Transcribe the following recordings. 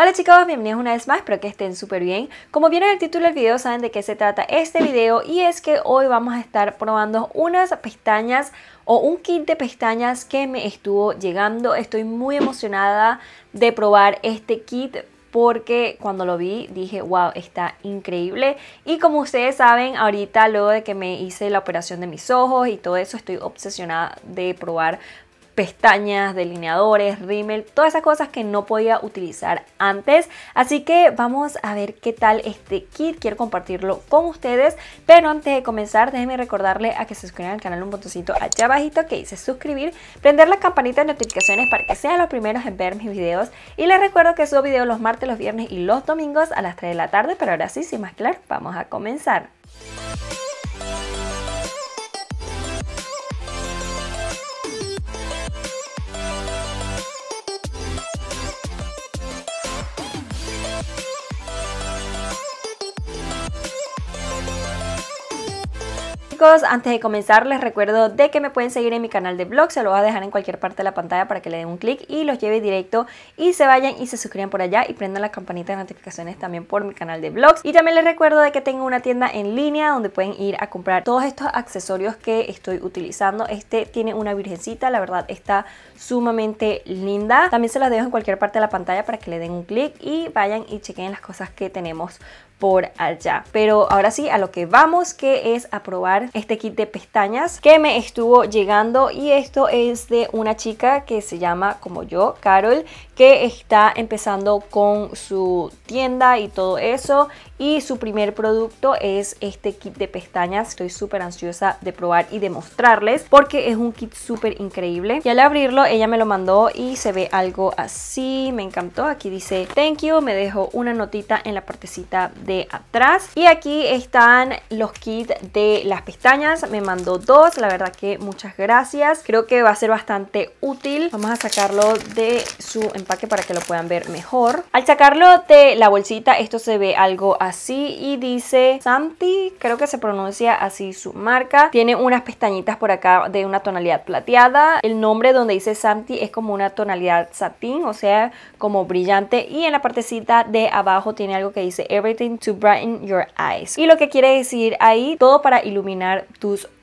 Hola chicos, bienvenidos una vez más, espero que estén súper bien. Como vieron el título del video saben de qué se trata este video y es que hoy vamos a estar probando unas pestañas o un kit de pestañas que me estuvo llegando. Estoy muy emocionada de probar este kit porque cuando lo vi dije, wow, está increíble. Y como ustedes saben, ahorita luego de que me hice la operación de mis ojos y todo eso, estoy obsesionada de probar pestañas, delineadores, rímel, todas esas cosas que no podía utilizar antes. Así que vamos a ver qué tal este kit, quiero compartirlo con ustedes. Pero antes de comenzar, déjenme recordarle a que se suscriban al canal un botoncito allá abajito que dice suscribir, prender la campanita de notificaciones para que sean los primeros en ver mis videos. Y les recuerdo que subo videos los martes, los viernes y los domingos a las 3 de la tarde. Pero ahora sí, sin más claro, vamos a comenzar. antes de comenzar les recuerdo de que me pueden seguir en mi canal de blog, se lo voy a dejar en cualquier parte de la pantalla para que le den un clic y los lleve directo y se vayan y se suscriban por allá y prendan la campanita de notificaciones también por mi canal de blogs. Y también les recuerdo de que tengo una tienda en línea donde pueden ir a comprar todos estos accesorios que estoy utilizando. Este tiene una virgencita, la verdad está sumamente linda. También se los dejo en cualquier parte de la pantalla para que le den un clic y vayan y chequen las cosas que tenemos por allá. Pero ahora sí, a lo que vamos, que es a probar este kit de pestañas que me estuvo llegando y esto es de una chica que se llama como yo, Carol, que está empezando con su tienda y todo eso. Y su primer producto es este kit de pestañas. Estoy súper ansiosa de probar y de mostrarles porque es un kit súper increíble. Y al abrirlo ella me lo mandó y se ve algo así. Me encantó. Aquí dice thank you. Me dejó una notita en la partecita de atrás. Y aquí están los kits de las pestañas. Me mandó dos. La verdad que muchas gracias. Creo que va a ser bastante útil. Vamos a sacarlo de su para que lo puedan ver mejor. Al sacarlo de la bolsita esto se ve algo así y dice Santi, creo que se pronuncia así su marca. Tiene unas pestañitas por acá de una tonalidad plateada. El nombre donde dice Santi es como una tonalidad satín, o sea, como brillante. Y en la partecita de abajo tiene algo que dice Everything to brighten your eyes. Y lo que quiere decir ahí, todo para iluminar tus ojos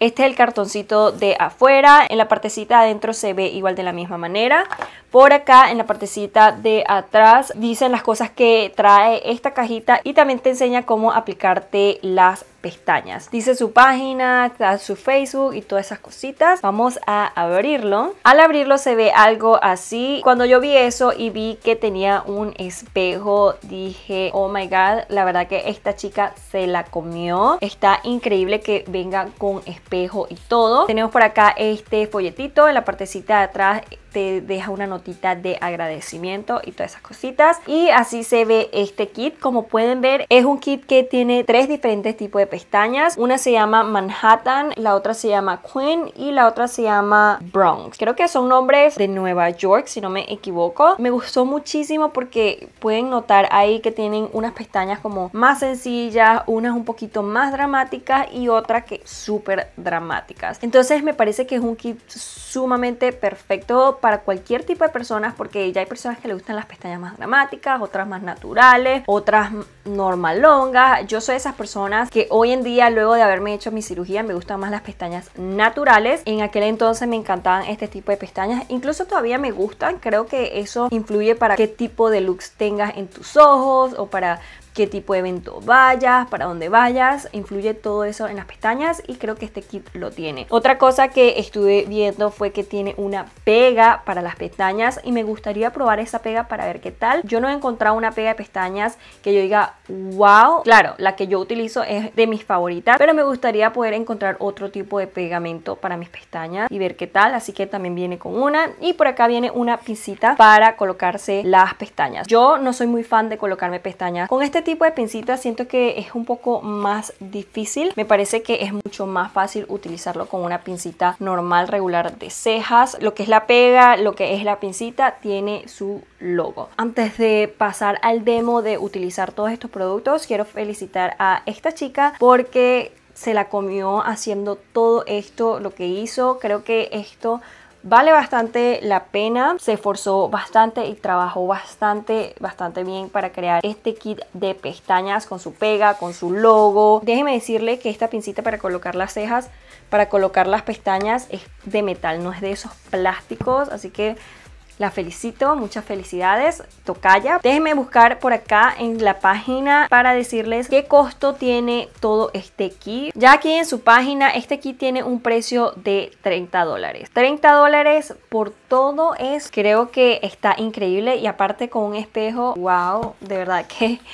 este es el cartoncito de afuera, en la partecita adentro se ve igual de la misma manera. Por acá en la partecita de atrás dicen las cosas que trae esta cajita y también te enseña cómo aplicarte las pestañas. Dice su página, su Facebook y todas esas cositas. Vamos a abrirlo. Al abrirlo se ve algo así. Cuando yo vi eso y vi que tenía un espejo, dije, oh my god, la verdad que esta chica se la comió. Está increíble que venga con espejo y todo. Tenemos por acá este folletito en la partecita de atrás deja una notita de agradecimiento y todas esas cositas. Y así se ve este kit. Como pueden ver, es un kit que tiene tres diferentes tipos de pestañas. Una se llama Manhattan, la otra se llama Queen y la otra se llama Bronx. Creo que son nombres de Nueva York, si no me equivoco. Me gustó muchísimo porque pueden notar ahí que tienen unas pestañas como más sencillas, unas un poquito más dramáticas y otra que súper dramáticas. Entonces me parece que es un kit sumamente perfecto para para cualquier tipo de personas porque ya hay personas que le gustan las pestañas más dramáticas, otras más naturales, otras normalongas. Yo soy de esas personas que hoy en día, luego de haberme hecho mi cirugía, me gustan más las pestañas naturales. En aquel entonces me encantaban este tipo de pestañas. Incluso todavía me gustan. Creo que eso influye para qué tipo de looks tengas en tus ojos o para qué tipo de evento vayas, para dónde vayas, influye todo eso en las pestañas y creo que este kit lo tiene. Otra cosa que estuve viendo fue que tiene una pega para las pestañas y me gustaría probar esa pega para ver qué tal. Yo no he encontrado una pega de pestañas que yo diga, wow, claro, la que yo utilizo es de mis favoritas, pero me gustaría poder encontrar otro tipo de pegamento para mis pestañas y ver qué tal, así que también viene con una y por acá viene una pincita para colocarse las pestañas. Yo no soy muy fan de colocarme pestañas con este tipo de pincita siento que es un poco más difícil. Me parece que es mucho más fácil utilizarlo con una pincita normal, regular de cejas. Lo que es la pega, lo que es la pincita, tiene su logo. Antes de pasar al demo de utilizar todos estos productos, quiero felicitar a esta chica porque se la comió haciendo todo esto, lo que hizo. Creo que esto Vale bastante la pena, se esforzó bastante y trabajó bastante, bastante bien para crear este kit de pestañas con su pega, con su logo. Déjeme decirle que esta pincita para colocar las cejas, para colocar las pestañas es de metal, no es de esos plásticos, así que la felicito, muchas felicidades, tocaya. Déjenme buscar por acá en la página para decirles qué costo tiene todo este kit. Ya aquí en su página, este kit tiene un precio de 30 dólares. 30 dólares por todo es, creo que está increíble y aparte con un espejo, wow, de verdad que...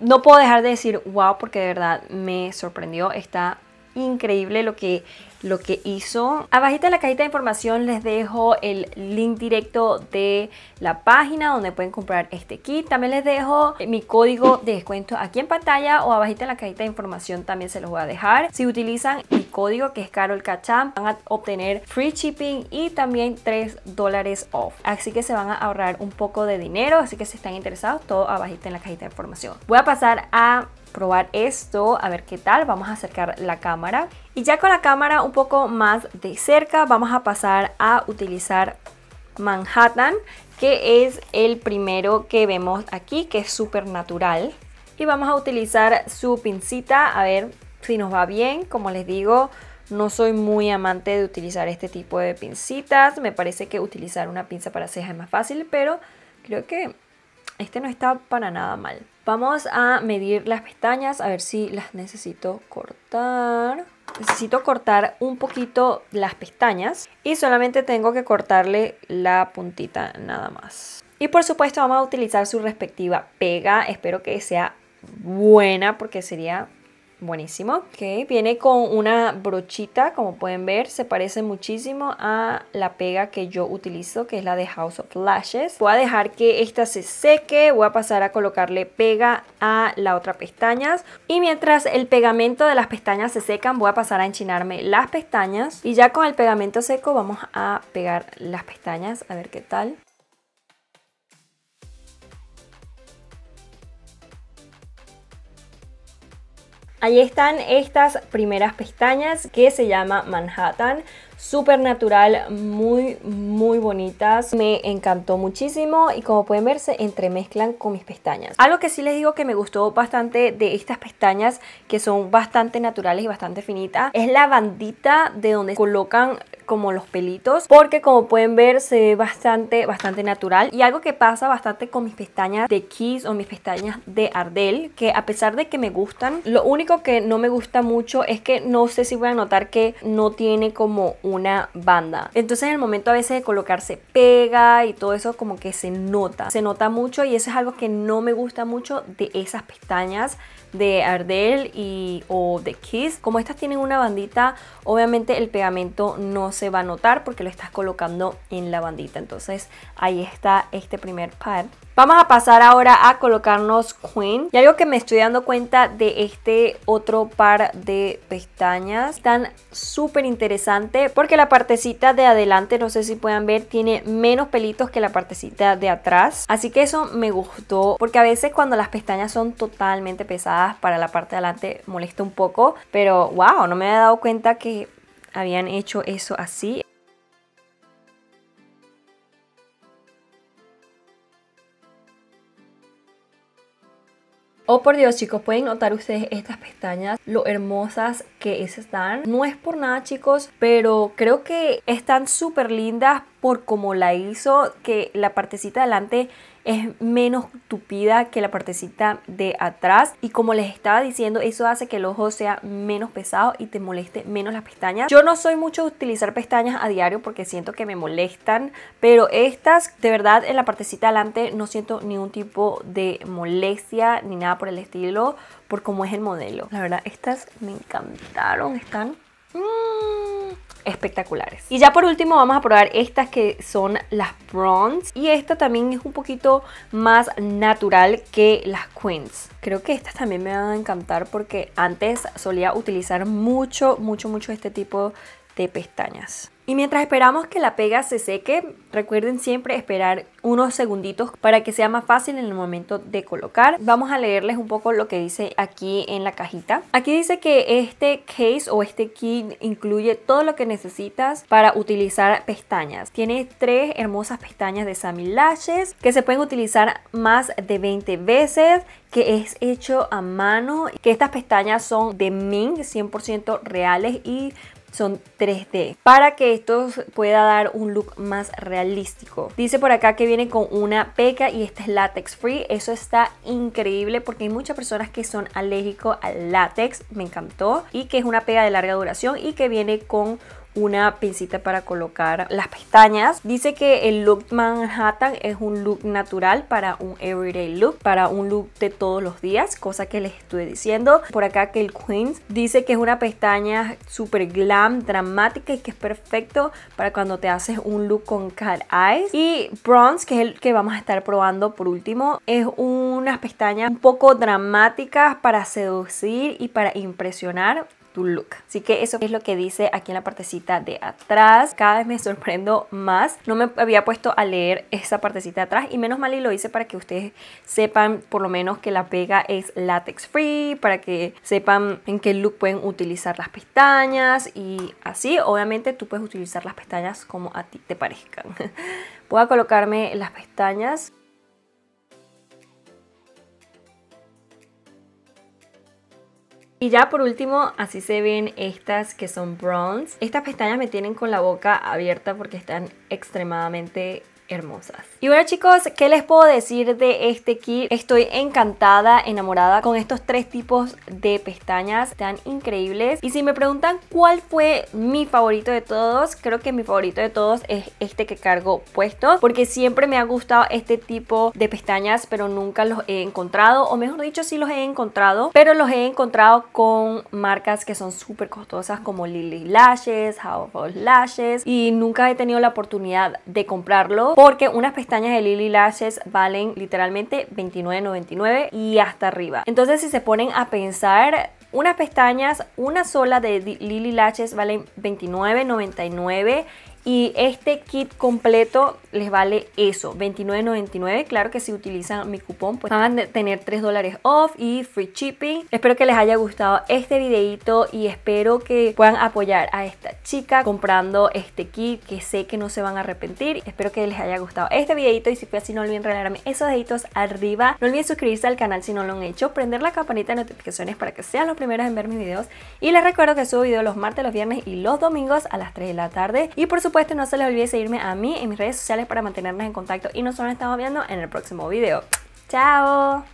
No puedo dejar de decir wow porque de verdad me sorprendió. Está increíble lo que lo que hizo. Abajita en la cajita de información les dejo el link directo de la página donde pueden comprar este kit. También les dejo mi código de descuento aquí en pantalla o abajita en la cajita de información también se los voy a dejar. Si utilizan mi código que es Carol Cacham van a obtener free shipping y también 3 dólares off. Así que se van a ahorrar un poco de dinero, así que si están interesados todo abajita en la cajita de información. Voy a pasar a probar esto, a ver qué tal. Vamos a acercar la cámara. Y ya con la cámara un poco más de cerca, vamos a pasar a utilizar Manhattan, que es el primero que vemos aquí, que es súper natural. Y vamos a utilizar su pincita, a ver si nos va bien. Como les digo, no soy muy amante de utilizar este tipo de pincitas. Me parece que utilizar una pinza para ceja es más fácil, pero creo que este no está para nada mal. Vamos a medir las pestañas, a ver si las necesito cortar. Necesito cortar un poquito las pestañas y solamente tengo que cortarle la puntita nada más. Y por supuesto vamos a utilizar su respectiva pega, espero que sea buena porque sería Buenísimo, que viene con una brochita, como pueden ver, se parece muchísimo a la pega que yo utilizo, que es la de House of Lashes. Voy a dejar que esta se seque, voy a pasar a colocarle pega a la otra pestañas. Y mientras el pegamento de las pestañas se secan, voy a pasar a enchinarme las pestañas. Y ya con el pegamento seco vamos a pegar las pestañas, a ver qué tal. ahí están estas primeras pestañas que se llama Manhattan súper natural, muy, muy bonitas. Me encantó muchísimo y como pueden ver se entremezclan con mis pestañas. Algo que sí les digo que me gustó bastante de estas pestañas que son bastante naturales y bastante finitas es la bandita de donde colocan como los pelitos porque como pueden ver se ve bastante bastante natural y algo que pasa bastante con mis pestañas de Kiss o mis pestañas de Ardell que a pesar de que me gustan lo único que no me gusta mucho es que no sé si voy a notar que no tiene como un una banda. Entonces en el momento a veces de colocarse pega y todo eso como que se nota, se nota mucho y eso es algo que no me gusta mucho de esas pestañas de Ardell y, o de Kiss. Como estas tienen una bandita, obviamente el pegamento no se va a notar porque lo estás colocando en la bandita. Entonces ahí está este primer par. Vamos a pasar ahora a colocarnos Queen. Y algo que me estoy dando cuenta de este otro par de pestañas. Están súper interesante porque la partecita de adelante, no sé si pueden ver, tiene menos pelitos que la partecita de atrás. Así que eso me gustó porque a veces cuando las pestañas son totalmente pesadas para la parte de adelante molesta un poco. Pero wow, no me había dado cuenta que habían hecho eso así. Oh por Dios chicos, pueden notar ustedes estas pestañas, lo hermosas que están. No es por nada chicos, pero creo que están súper lindas por como la hizo, que la partecita delante es menos tupida que la partecita de atrás y como les estaba diciendo eso hace que el ojo sea menos pesado y te moleste menos las pestañas yo no soy mucho de utilizar pestañas a diario porque siento que me molestan pero estas de verdad en la partecita delante no siento ningún tipo de molestia ni nada por el estilo por cómo es el modelo la verdad estas me encantaron están mm, espectaculares. Y ya por último vamos a probar estas que son las Bronze y esta también es un poquito más natural que las Queens. Creo que estas también me van a encantar porque antes solía utilizar mucho, mucho, mucho este tipo de pestañas. Y mientras esperamos que la pega se seque, recuerden siempre esperar unos segunditos para que sea más fácil en el momento de colocar. Vamos a leerles un poco lo que dice aquí en la cajita. Aquí dice que este case o este kit incluye todo lo que necesitas para utilizar pestañas. Tiene tres hermosas pestañas de Sami Lashes que se pueden utilizar más de 20 veces que es hecho a mano, que estas pestañas son de Ming 100% reales y son 3D para que esto pueda dar un look más realístico. Dice por acá que viene con una peca y este es látex free. Eso está increíble porque hay muchas personas que son alérgicos al látex. Me encantó. Y que es una pega de larga duración y que viene con una pincita para colocar las pestañas. Dice que el look Manhattan es un look natural para un everyday look, para un look de todos los días, cosa que les estuve diciendo. Por acá que el Queens dice que es una pestaña super glam, dramática y que es perfecto para cuando te haces un look con cat eyes. Y Bronze, que es el que vamos a estar probando por último, es unas pestañas un poco dramáticas para seducir y para impresionar tu look. Así que eso es lo que dice aquí en la partecita de atrás. Cada vez me sorprendo más. No me había puesto a leer esa partecita de atrás y menos mal y lo hice para que ustedes sepan por lo menos que la pega es látex free, para que sepan en qué look pueden utilizar las pestañas y así. Obviamente tú puedes utilizar las pestañas como a ti te parezcan. Voy a colocarme las pestañas Y ya por último, así se ven estas que son bronze. Estas pestañas me tienen con la boca abierta porque están extremadamente hermosas. Y bueno chicos, ¿qué les puedo decir de este kit? Estoy encantada, enamorada con estos tres tipos de pestañas tan increíbles. Y si me preguntan cuál fue mi favorito de todos, creo que mi favorito de todos es este que cargo puestos, Porque siempre me ha gustado este tipo de pestañas, pero nunca los he encontrado. O mejor dicho, sí los he encontrado, pero los he encontrado con marcas que son súper costosas como Lily Lashes, How Lashes. Y nunca he tenido la oportunidad de comprarlo porque unas pestañas de Lily Lashes valen literalmente $29.99 y hasta arriba. Entonces si se ponen a pensar, unas pestañas, una sola de Lily Lashes valen $29.99 y este kit completo les vale eso, $29.99. Claro que si utilizan mi cupón, pues van a tener 3 dólares off y free shipping. Espero que les haya gustado este videito y espero que puedan apoyar a esta chica comprando este kit que sé que no se van a arrepentir. Espero que les haya gustado este videito y si fue así no olviden regalarme esos deditos arriba. No olviden suscribirse al canal si no lo han hecho, prender la campanita de notificaciones para que sean los primeros en ver mis videos. Y les recuerdo que subo videos los martes, los viernes y los domingos a las 3 de la tarde. Y por supuesto supuesto, no se les olvide seguirme a mí en mis redes sociales para mantenernos en contacto y nos estamos viendo en el próximo video. ¡Chao!